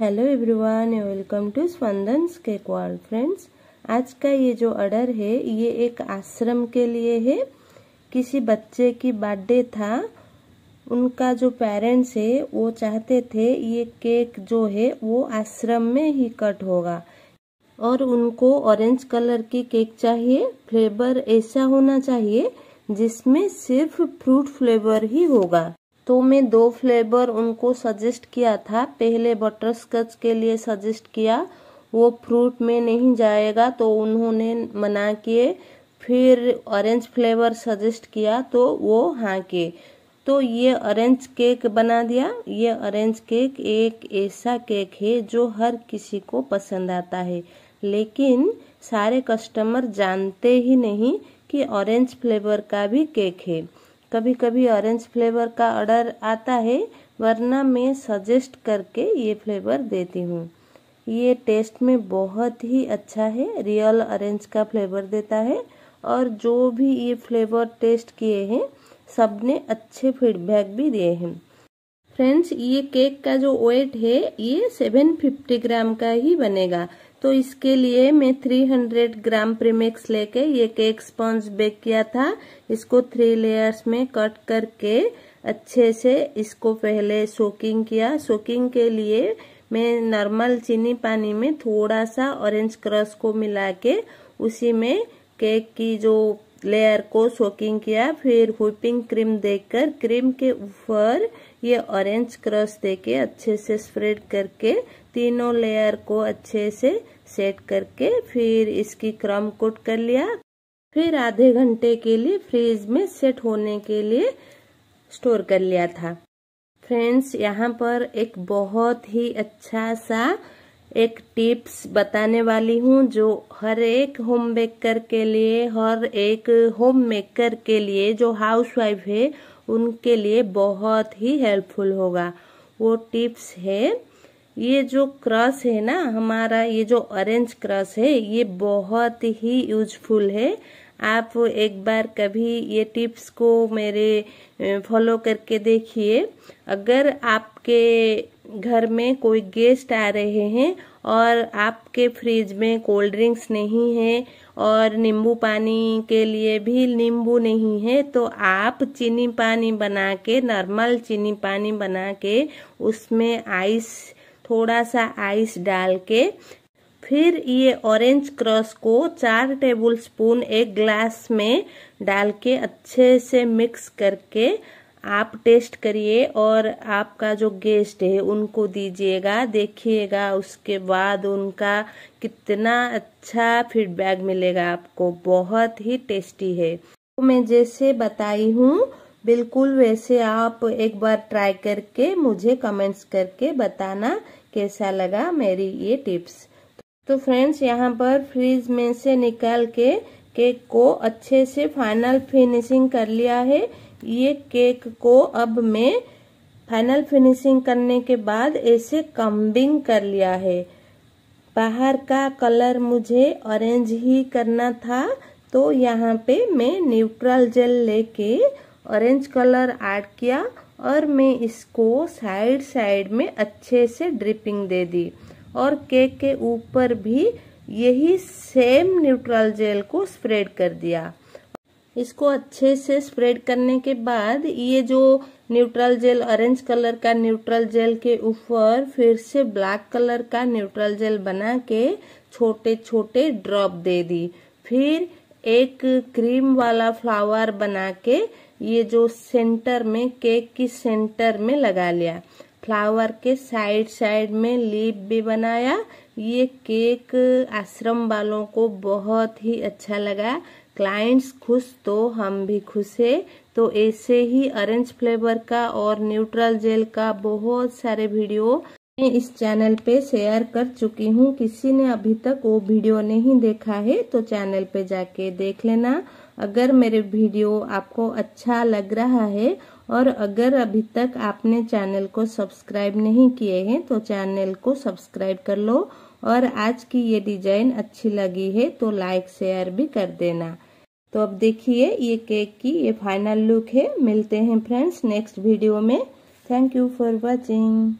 hello everyone welcome to Spandan केकवाल friends आज का ये जो ऑर्डर है ये एक आश्रम के लिए है किसी बच्चे की बर्थडे था उनका जो पेरेंट्स है वो चाहते थे ये केक जो है वो आश्रम में ही कट होगा और उनको ऑरेंज कलर की केक चाहिए फ्लेवर ऐसा होना चाहिए जिसमें सिर्फ फ्रूट फ्लेवर ही होगा तो मैं दो फ्लेवर उनको सजेस्ट किया था पहले बटर स्कच के लिए सजेस्ट किया वो फ्रूट में नहीं जाएगा तो उन्होंने मना किए फिर ऑरेंज फ्लेवर सजेस्ट किया तो वो हाँ के तो ये ऑरेंज केक बना दिया ये ऑरेंज केक एक ऐसा केक है जो हर किसी को पसंद आता है लेकिन सारे कस्टमर जानते ही नहीं कि ऑरेंज फ्लेवर का भी केक है कभी कभी ऑरेंज फ्लेवर का ऑर्डर आता है वरना मैं सजेस्ट करके ये फ्लेवर देती हूँ ये टेस्ट में बहुत ही अच्छा है रियल ऑरेंज का फ्लेवर देता है और जो भी ये फ्लेवर टेस्ट किए हैं सबने अच्छे फीडबैक भी दिए हैं फ्रेंड्स ये केक का जो वेट है ये 750 ग्राम का ही बनेगा तो इसके लिए मैं 300 ग्राम प्रीमिक्स लेके ये केक स्पॉन्ज बेक किया था इसको थ्री लेयर्स में कट करके अच्छे से इसको पहले सोकिंग किया सोकिंग के लिए मैं नॉर्मल चीनी पानी में थोड़ा सा ऑरेंज क्रस को मिला के उसी में केक की जो लेयर को सोकिंग किया फिर व्हीपिंग क्रीम देकर क्रीम के ऊपर ये ऑरेंज क्रॉस देके अच्छे से स्प्रेड करके तीनों लेयर को अच्छे से सेट करके फिर इसकी क्रम कोट कर लिया फिर आधे घंटे के लिए फ्रीज में सेट होने के लिए स्टोर कर लिया था फ्रेंड्स यहाँ पर एक बहुत ही अच्छा सा एक टिप्स बताने वाली हूँ जो हर एक होम बेकर के लिए हर एक होम मेकर के लिए जो हाउस वाइफ है उनके लिए बहुत ही हेल्पफुल होगा वो टिप्स है ये जो क्रस है ना हमारा ये जो ऑरेंज क्रस है ये बहुत ही यूजफुल है आप एक बार कभी ये टिप्स को मेरे फॉलो करके देखिए अगर आपके घर में कोई गेस्ट आ रहे हैं और आपके फ्रिज में कोल्ड ड्रिंक्स नहीं है और नींबू पानी के लिए भी नींबू नहीं है तो आप चीनी पानी बना के नॉर्मल चीनी पानी बना के उसमें आइस थोड़ा सा आइस डाल के फिर ये ऑरेंज क्रॉस को चार टेबल स्पून एक ग्लास में डाल के अच्छे से मिक्स करके आप टेस्ट करिए और आपका जो गेस्ट है उनको दीजिएगा देखिएगा उसके बाद उनका कितना अच्छा फीडबैक मिलेगा आपको बहुत ही टेस्टी है तो मैं जैसे बताई हूँ बिल्कुल वैसे आप एक बार ट्राई करके मुझे कमेंट्स करके बताना कैसा लगा मेरी ये टिप्स तो फ्रेंड्स यहाँ पर फ्रीज में से निकाल के केक को अच्छे से फाइनल फिनिशिंग कर लिया है ये केक को अब मैं फाइनल फिनिशिंग करने के बाद ऐसे कम्बिंग कर लिया है बाहर का कलर मुझे ऑरेंज ही करना था तो यहाँ पे मैं न्यूट्रल जेल लेके ऑरेंज कलर ऐड किया और मैं इसको साइड साइड में अच्छे से ड्रिपिंग दे दी और केक के ऊपर भी यही सेम न्यूट्रल जेल को स्प्रेड कर दिया इसको अच्छे से स्प्रेड करने के बाद ये जो न्यूट्रल जेल ऑरेंज कलर का न्यूट्रल जेल के ऊपर फिर से ब्लैक कलर का न्यूट्रल जेल बना के छोटे छोटे ड्रॉप दे दी फिर एक क्रीम वाला फ्लावर बना के ये जो सेंटर में केक की सेंटर में लगा लिया फ्लावर के साइड साइड में लीप भी बनाया ये केक आश्रम वालों को बहुत ही अच्छा लगा क्लाइंट्स खुश तो हम भी खुश है तो ऐसे ही ऑरेंज फ्लेवर का और न्यूट्रल जेल का बहुत सारे वीडियो मैं इस चैनल पे शेयर कर चुकी हूँ किसी ने अभी तक वो वीडियो नहीं देखा है तो चैनल पे जाके देख लेना अगर मेरे वीडियो आपको अच्छा लग रहा है और अगर अभी तक आपने चैनल को सब्सक्राइब नहीं किए हैं तो चैनल को सब्सक्राइब कर लो और आज की ये डिजाइन अच्छी लगी है तो लाइक शेयर भी कर देना तो अब देखिए ये केक की ये फाइनल लुक है मिलते हैं फ्रेंड्स नेक्स्ट वीडियो में थैंक यू फॉर वॉचिंग